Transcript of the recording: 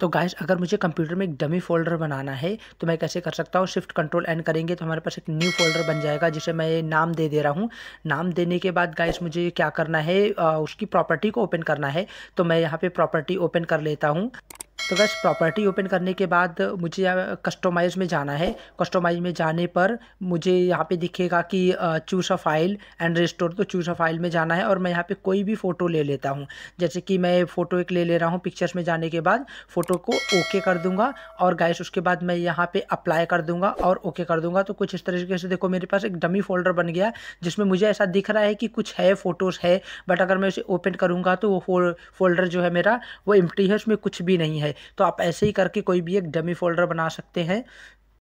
तो गाइस अगर मुझे कंप्यूटर में एक डमी फोल्डर बनाना है तो मैं कैसे कर सकता हूँ शिफ्ट कंट्रोल एंड करेंगे तो हमारे पास एक न्यू फोल्डर बन जाएगा जिसे मैं नाम दे दे रहा हूँ नाम देने के बाद गाइस मुझे क्या करना है उसकी प्रॉपर्टी को ओपन करना है तो मैं यहाँ पे प्रॉपर्टी ओपन कर लेता हूँ सो गैस प्रॉपर्टी ओपन करने के बाद मुझे कस्टोमाइज़ में जाना है कस्टोमाइज़ में जाने पर मुझे यहाँ पे दिखेगा कि choose a file and restore तो चूज़ अ फाइल में जाना है और मैं यहाँ पे कोई भी फ़ोटो ले लेता हूँ जैसे कि मैं फ़ोटो एक ले ले रहा हूँ पिक्चर्स में जाने के बाद फ़ोटो को ओके कर दूँगा और गैस उसके बाद मैं यहाँ पर अप्लाई कर दूँगा और ओके कर दूँगा तो कुछ इस तरीके से देखो मेरे पास एक डमी फोल्डर बन गया जिसमें मुझे ऐसा दिख रहा है कि कुछ है फ़ोटोज़ है बट अगर मैं उसे ओपन करूँगा तो वो फोल्डर जो है मेरा वो एम्प्टी है उसमें कुछ भी नहीं है तो आप ऐसे ही करके कोई भी एक डमी फोल्डर बना सकते हैं